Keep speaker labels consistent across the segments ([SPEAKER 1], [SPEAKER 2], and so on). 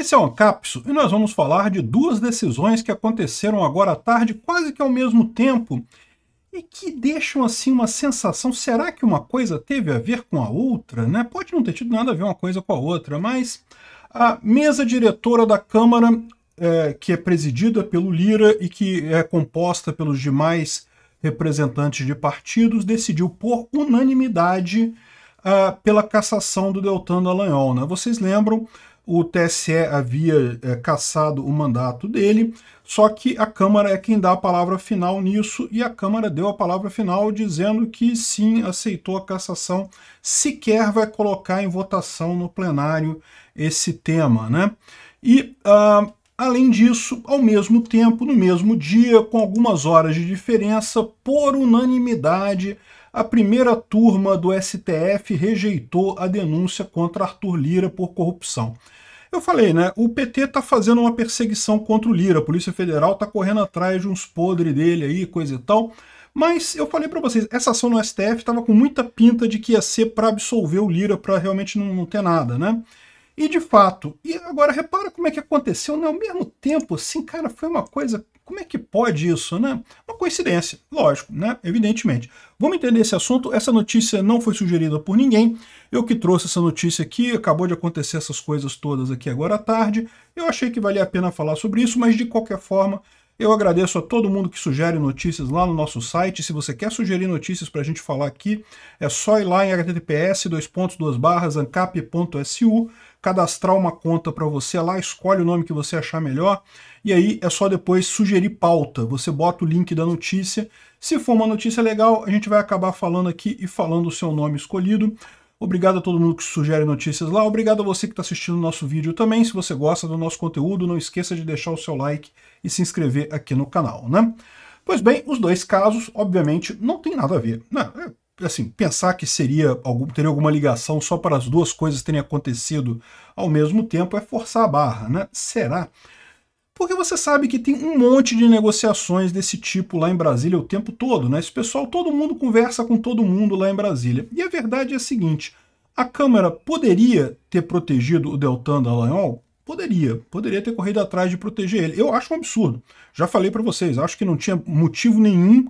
[SPEAKER 1] Esse é o Ancapso e nós vamos falar de duas decisões que aconteceram agora à tarde, quase que ao mesmo tempo, e que deixam assim uma sensação, será que uma coisa teve a ver com a outra? Né? Pode não ter tido nada a ver uma coisa com a outra, mas a mesa diretora da Câmara, é, que é presidida pelo Lira e que é composta pelos demais representantes de partidos, decidiu por unanimidade Uh, pela cassação do Deltan Dallagnol. Né? Vocês lembram, o TSE havia é, eh, cassado o mandato dele, só que a Câmara é quem dá a palavra final nisso, e a Câmara deu a palavra final dizendo que sim, aceitou a cassação, sequer vai colocar em votação no plenário esse tema. Né? E, uh, além disso, ao mesmo tempo, no mesmo dia, com algumas horas de diferença, por unanimidade, a primeira turma do STF rejeitou a denúncia contra Arthur Lira por corrupção. Eu falei, né? O PT tá fazendo uma perseguição contra o Lira, a Polícia Federal tá correndo atrás de uns podres dele aí, coisa e tal. Mas eu falei para vocês, essa ação no STF estava com muita pinta de que ia ser para absolver o Lira, para realmente não, não ter nada, né? E de fato, e agora repara como é que aconteceu, né? Ao mesmo tempo, assim, cara, foi uma coisa. Como é que pode isso, né? Uma coincidência, lógico, né? Evidentemente. Vamos entender esse assunto. Essa notícia não foi sugerida por ninguém. Eu que trouxe essa notícia aqui, acabou de acontecer essas coisas todas aqui agora à tarde. Eu achei que valia a pena falar sobre isso, mas de qualquer forma, eu agradeço a todo mundo que sugere notícias lá no nosso site. Se você quer sugerir notícias para a gente falar aqui, é só ir lá em https ancap.su, cadastrar uma conta para você lá, escolhe o nome que você achar melhor e aí é só depois sugerir pauta. Você bota o link da notícia. Se for uma notícia legal, a gente vai acabar falando aqui e falando o seu nome escolhido. Obrigado a todo mundo que sugere notícias lá. Obrigado a você que está assistindo o nosso vídeo também. Se você gosta do nosso conteúdo, não esqueça de deixar o seu like e se inscrever aqui no canal, né? Pois bem, os dois casos, obviamente, não tem nada a ver. Né? É, assim, pensar que seria algum, teria alguma ligação só para as duas coisas terem acontecido ao mesmo tempo é forçar a barra, né? Será? Porque você sabe que tem um monte de negociações desse tipo lá em Brasília o tempo todo, né? Esse pessoal, todo mundo conversa com todo mundo lá em Brasília. E a verdade é a seguinte: a Câmara poderia ter protegido o Deltan Dallagnol? Poderia, poderia ter corrido atrás de proteger ele. Eu acho um absurdo. Já falei para vocês, acho que não tinha motivo nenhum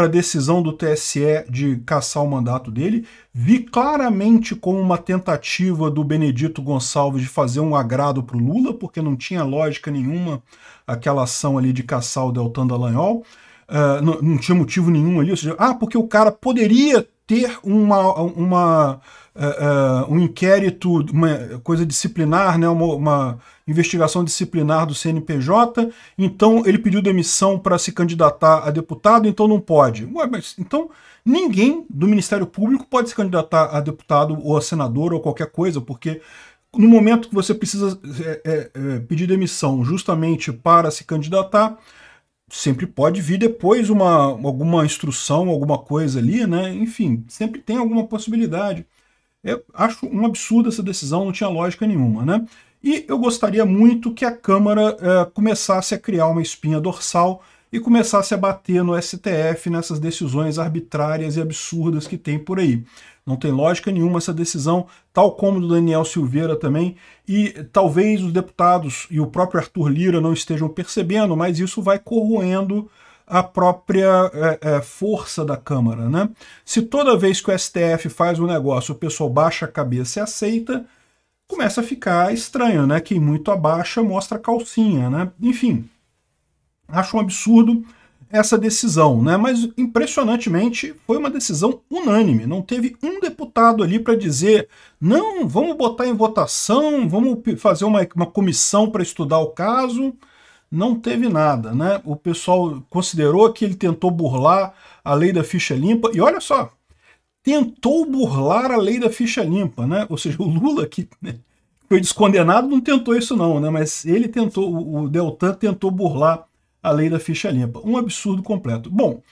[SPEAKER 1] para a decisão do TSE de caçar o mandato dele. Vi claramente como uma tentativa do Benedito Gonçalves de fazer um agrado para o Lula, porque não tinha lógica nenhuma aquela ação ali de caçar o Deltan Dallagnol. Uh, não, não, tinha motivo nenhum ali. ou Seja, ah, porque o cara poderia ter uma, uma uh, uh, um inquérito, uma coisa disciplinar, né, uma, uma, investigação disciplinar do CNPJ, então ele pediu demissão para se candidatar a deputado, então não pode. Ué, mas, então ninguém do Ministério Público pode se candidatar a deputado ou a senador ou qualquer coisa, porque no momento que você precisa é, é, é pedir demissão justamente para se candidatar, sempre pode vir depois uma, alguma instrução, alguma coisa ali, né? Enfim, sempre tem alguma possibilidade. Eu acho um absurdo essa decisão, não tinha lógica nenhuma, né? E eu gostaria muito que a Câmara eh, começasse a criar uma espinha dorsal e começasse a bater no STF nessas decisões arbitrárias e absurdas que tem por aí. Não tem lógica nenhuma essa decisão, tal como do Daniel Silveira também. E talvez os deputados e o próprio Arthur Lira não estejam percebendo, mas isso vai corroendo a própria é, é, força da Câmara. Né? Se toda vez que o STF faz um negócio, o pessoal baixa a cabeça e aceita, começa a ficar estranho, né? Quem muito abaixa mostra calcinha, né? Enfim, acho um absurdo essa decisão, né? Mas impressionantemente foi uma decisão unânime. Não teve um deputado ali para dizer não, vamos botar em votação, vamos fazer uma, uma comissão para estudar o caso. Não teve nada, né? O pessoal considerou que ele tentou burlar a lei da ficha limpa. E olha só, tentou burlar a lei da ficha limpa, né? Ou seja, o Lula que né, foi descondenado não tentou isso não, né? Mas ele tentou, o Deltan tentou burlar a lei da ficha limpa. Um absurdo completo. Bom,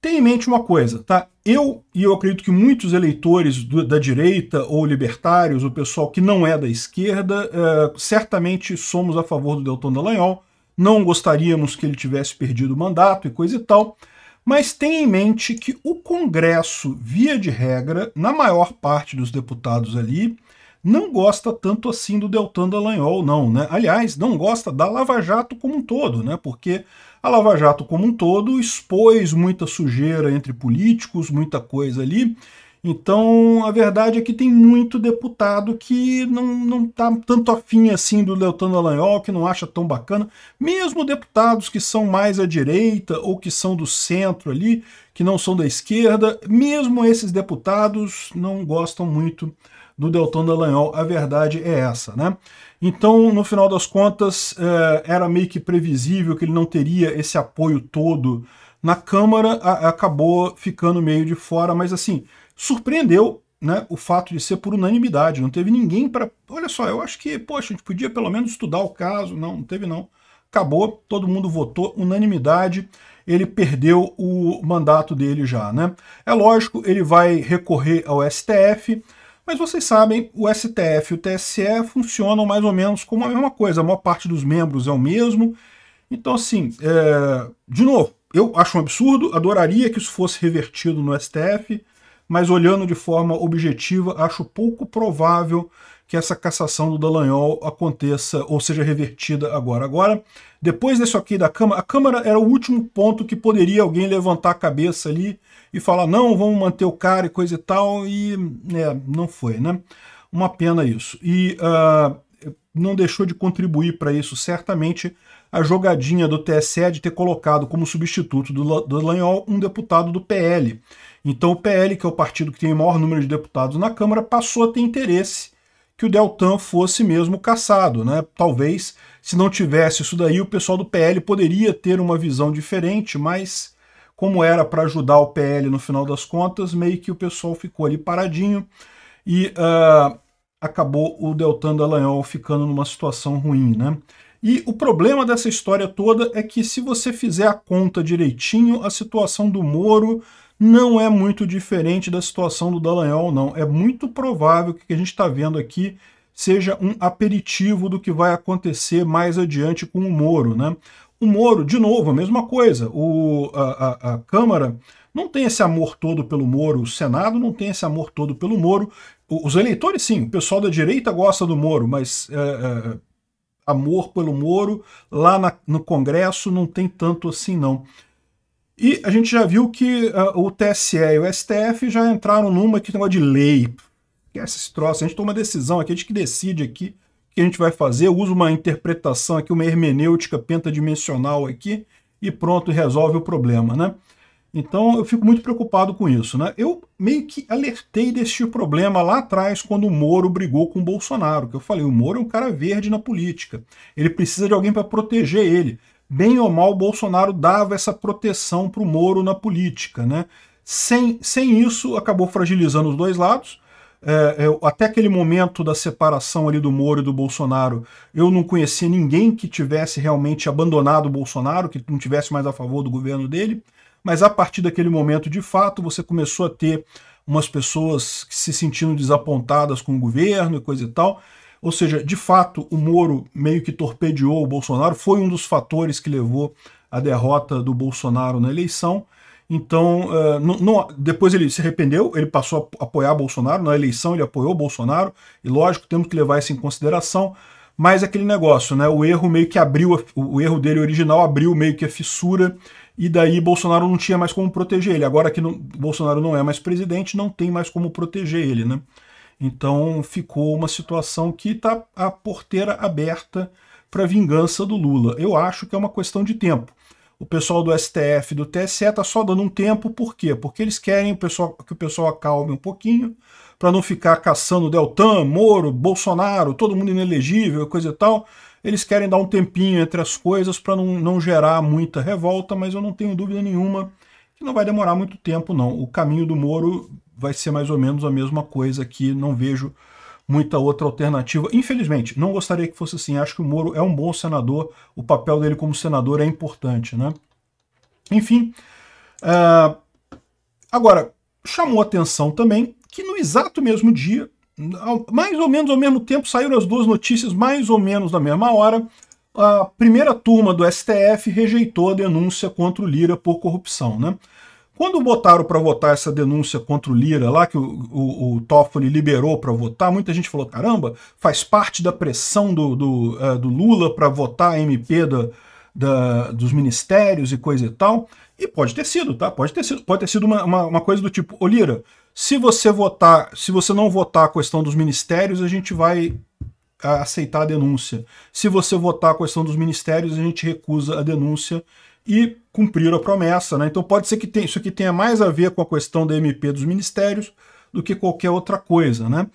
[SPEAKER 1] tenha em mente uma coisa, tá? Eu, e eu acredito que muitos eleitores do, da direita ou libertários, o pessoal que não é da esquerda, é, certamente somos a favor do Deltan Dallagnol, não gostaríamos que ele tivesse perdido o mandato e coisa e tal, mas tenha em mente que o Congresso, via de regra, na maior parte dos deputados ali, não gosta tanto assim do Deltan Dallagnol, não. Né? Aliás, não gosta da Lava Jato como um todo, né? porque a Lava Jato como um todo expôs muita sujeira entre políticos, muita coisa ali. Então, a verdade é que tem muito deputado que não, não tá tanto afim assim do Deltan Dallagnol, que não acha tão bacana. Mesmo deputados que são mais à direita ou que são do centro ali, que não são da esquerda, mesmo esses deputados não gostam muito do Deltan Dallagnol. A verdade é essa, né? Então, no final das contas, é, era meio que previsível que ele não teria esse apoio todo na Câmara, acabou ficando meio de fora, mas assim, surpreendeu né, o fato de ser por unanimidade, não teve ninguém para... Olha só, eu acho que, poxa, a gente podia pelo menos estudar o caso, não, não teve não. Acabou, todo mundo votou, unanimidade, ele perdeu o mandato dele já, né? É lógico, ele vai recorrer ao STF, mas vocês sabem, o STF e o TSE funcionam mais ou menos como a mesma coisa, a maior parte dos membros é o mesmo. Então, assim, é... de novo, eu acho um absurdo, adoraria que isso fosse revertido no STF, mas olhando de forma objetiva, acho pouco provável que essa cassação do Dallagnol aconteça ou seja revertida agora. Agora, depois desse aqui da Câmara, a Câmara era o último ponto que poderia alguém levantar a cabeça ali e falar, não, vamos manter o cara e coisa e tal, e é, não foi, né? Uma pena isso. E uh, não deixou de contribuir para isso, certamente, a jogadinha do TSE é de ter colocado como substituto do, do Lanhol um deputado do PL. Então o PL, que é o partido que tem o maior número de deputados na Câmara, passou a ter interesse que o Deltan fosse mesmo caçado. Né? Talvez, se não tivesse isso daí, o pessoal do PL poderia ter uma visão diferente, mas como era para ajudar o PL no final das contas, meio que o pessoal ficou ali paradinho. E ah, acabou o Deltan Dallagnol ficando numa situação ruim, né? E o problema dessa história toda é que se você fizer a conta direitinho, a situação do Moro não é muito diferente da situação do Dallagnol, não. É muito provável que o que a gente está vendo aqui seja um aperitivo do que vai acontecer mais adiante com o Moro, né? O Moro, de novo, a mesma coisa. O, a, a, a Câmara não tem esse amor todo pelo Moro, o Senado não tem esse amor todo pelo Moro. Os eleitores, sim, o pessoal da direita gosta do Moro, mas é, é, amor pelo Moro lá na, no Congresso não tem tanto assim, não. E a gente já viu que uh, o TSE e o STF já entraram numa que negócio de lei. Esquece esse troço, a gente toma decisão aqui, a gente que decide aqui que a gente vai fazer, eu uso uma interpretação aqui, uma hermenêutica pentadimensional aqui, e pronto, resolve o problema, né? Então eu fico muito preocupado com isso, né? Eu meio que alertei deste problema lá atrás quando o Moro brigou com o Bolsonaro, que eu falei, o Moro é um cara verde na política, ele precisa de alguém para proteger ele. Bem ou mal, o Bolsonaro dava essa proteção para o Moro na política, né? Sem, sem isso, acabou fragilizando os dois lados, é, eu, é, até aquele momento da separação ali do Moro e do Bolsonaro, eu não conhecia ninguém que tivesse realmente abandonado o Bolsonaro, que não tivesse mais a favor do governo dele. Mas a partir daquele momento, de fato, você começou a ter umas pessoas se sentindo desapontadas com o governo e coisa e tal. Ou seja, de fato, o Moro meio que torpedeou o Bolsonaro, foi um dos fatores que levou à derrota do Bolsonaro na eleição. Então, uh, não, não, depois ele se arrependeu, ele passou a apoiar Bolsonaro, na eleição ele apoiou Bolsonaro, e lógico, temos que levar isso em consideração, mas aquele negócio, né? O erro meio que abriu, a, o erro dele original abriu meio que a fissura, e daí Bolsonaro não tinha mais como proteger ele. Agora que não, Bolsonaro não é mais presidente, não tem mais como proteger ele, né? Então ficou uma situação que está a porteira aberta para vingança do Lula. Eu acho que é uma questão de tempo o pessoal do STF do TSE está só dando um tempo, por quê? Porque eles querem o pessoal, que o pessoal acalme um pouquinho, para não ficar caçando Deltan, Moro, Bolsonaro, todo mundo inelegível, coisa e tal. Eles querem dar um tempinho entre as coisas para não, não gerar muita revolta, mas eu não tenho dúvida nenhuma que não vai demorar muito tempo, não. O caminho do Moro vai ser mais ou menos a mesma coisa aqui, não vejo muita outra alternativa. Infelizmente, não gostaria que fosse assim. Acho que o Moro é um bom senador, o papel dele como senador é importante, né? Enfim, uh, agora, chamou atenção também que no exato mesmo dia, mais ou menos ao mesmo tempo, saíram as duas notícias mais ou menos na mesma hora. A primeira turma do STF rejeitou a denúncia contra o Lira por corrupção, né? Quando botaram para votar essa denúncia contra o Lira lá, que o, o, o Toffoli liberou para votar, muita gente falou: caramba, faz parte da pressão do, do, uh, do Lula para votar a MP da, da, dos ministérios e coisa e tal. E pode ter sido, tá? Pode ter sido, pode ter sido uma, uma, uma coisa do tipo: Ô Lira, se você votar, se você não votar a questão dos ministérios, a gente vai é, aceitar a denúncia. Se você votar a questão dos ministérios, a gente recusa a denúncia e cumpriram a promessa. Né? Então pode ser que isso aqui tenha mais a ver com a questão da MP dos ministérios do que qualquer outra coisa. Né?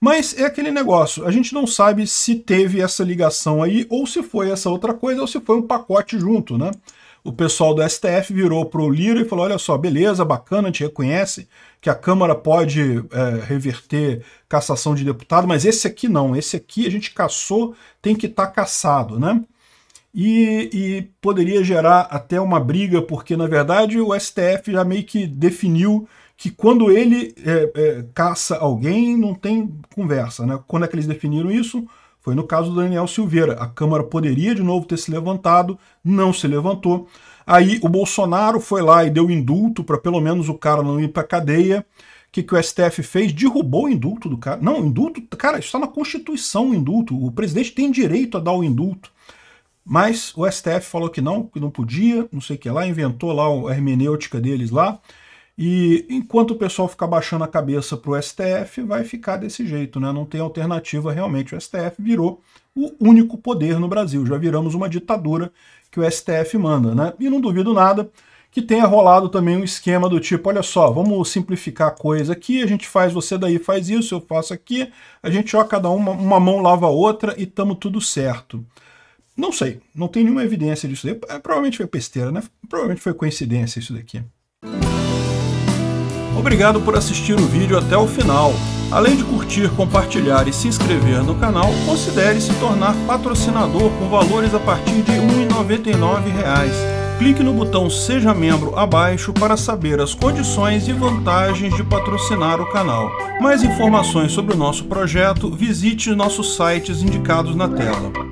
[SPEAKER 1] Mas é aquele negócio, a gente não sabe se teve essa ligação aí, ou se foi essa outra coisa, ou se foi um pacote junto, né? O pessoal do STF virou pro Lira e falou, olha só, beleza, bacana, a gente reconhece que a Câmara pode é, reverter cassação de deputado, mas esse aqui não, esse aqui a gente caçou, tem que estar tá caçado, né? E, e, poderia gerar até uma briga, porque na verdade o STF já meio que definiu que quando ele é, é, caça alguém não tem conversa. Né? Quando é que eles definiram isso? Foi no caso do Daniel Silveira. A Câmara poderia de novo ter se levantado, não se levantou. Aí o Bolsonaro foi lá e deu indulto para pelo menos o cara não ir para cadeia. O que, que, o STF fez? Derrubou o indulto do cara. Não, indulto, cara, isso está na Constituição o indulto. O presidente tem direito a dar o indulto. Mas o STF falou que não, que não podia, não sei o que lá, inventou lá a hermenêutica deles lá. E enquanto o pessoal ficar baixando a cabeça para o STF, vai ficar desse jeito, né? Não tem alternativa realmente. O STF virou o único poder no Brasil. Já viramos uma ditadura que o STF manda, né? E não duvido nada que tenha rolado também um esquema do tipo, olha só, vamos simplificar a coisa aqui, a gente faz, você daí faz isso, eu faço aqui, a gente, ó, cada uma, uma mão lava a outra e tamo tudo certo. Não sei, não tem nenhuma evidência disso. É, provavelmente foi besteira, né? Provavelmente foi coincidência isso daqui. Obrigado por assistir o vídeo até o final. Além de curtir, compartilhar e se inscrever no canal, considere se tornar patrocinador com valores a partir de R$ 1,99 clique no botão Seja Membro abaixo para saber as condições e vantagens de patrocinar o canal. Mais informações sobre o nosso projeto, visite nossos sites indicados na tela.